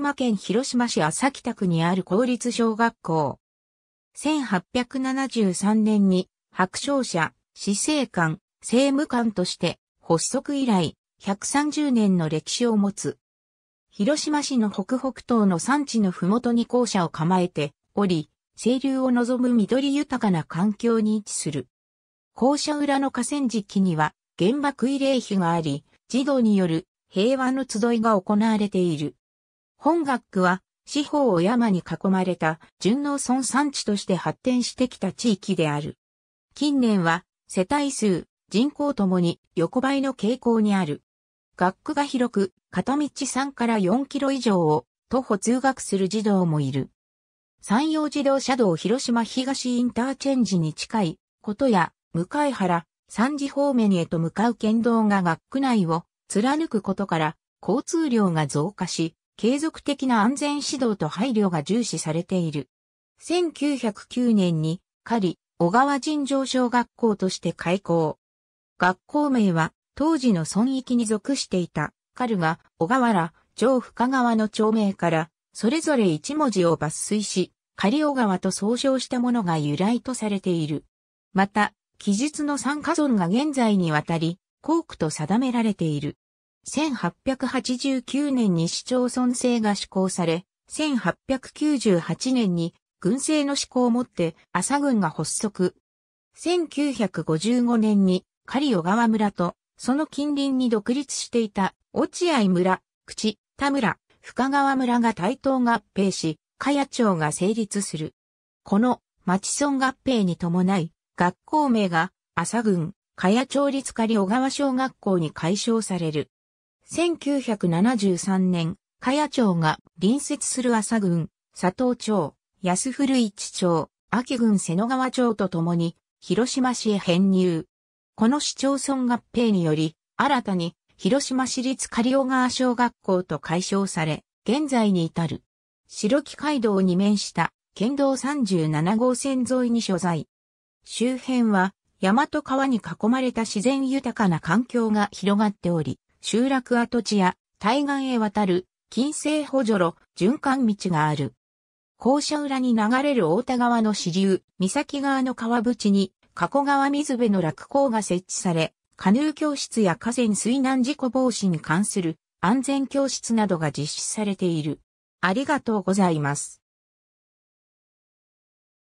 島県広島市朝北区にある公立小学校。1873年に白鳥社、市政官、政務官として発足以来130年の歴史を持つ。広島市の北北東の山地の麓に校舎を構えており、清流を望む緑豊かな環境に位置する。校舎裏の河川敷には原爆慰霊碑があり、児童による平和の集いが行われている。本学区は、四方を山に囲まれた順農村産地として発展してきた地域である。近年は、世帯数、人口ともに横ばいの傾向にある。学区が広く、片道3から4キロ以上を徒歩通学する児童もいる。山陽自動車道広島東インターチェンジに近い、ことや、向原、三次方面へと向かう県道が学区内を貫くことから、交通量が増加し、継続的な安全指導と配慮が重視されている。1909年に、狩小川尋常小学校として開校。学校名は、当時の村域に属していた、ルが小河原、上深川の町名から、それぞれ一文字を抜粋し、狩小川と総称したものが由来とされている。また、記述の三家村が現在にわたり、校区と定められている。1889年に市町村制が施行され、1898年に軍政の施行をもって朝軍が発足。1955年に狩小川村とその近隣に独立していた落合村、口、田村、深川村が対等合併し、茅町が成立する。この町村合併に伴い、学校名が朝軍、茅町立狩小川小学校に改称される。1973年、茅谷町が隣接する朝郡、佐藤町、安古市町、秋郡瀬野川町とともに、広島市へ編入。この市町村合併により、新たに広島市立狩尾川小学校と解消され、現在に至る。白木街道に面した県道37号線沿いに所在。周辺は山と川に囲まれた自然豊かな環境が広がっており、集落跡地や対岸へ渡る金星補助路循環道がある。校舎裏に流れる大田川の支流、岬川の川淵に加古川水辺の落港が設置され、カヌー教室や河川水難事故防止に関する安全教室などが実施されている。ありがとうございます。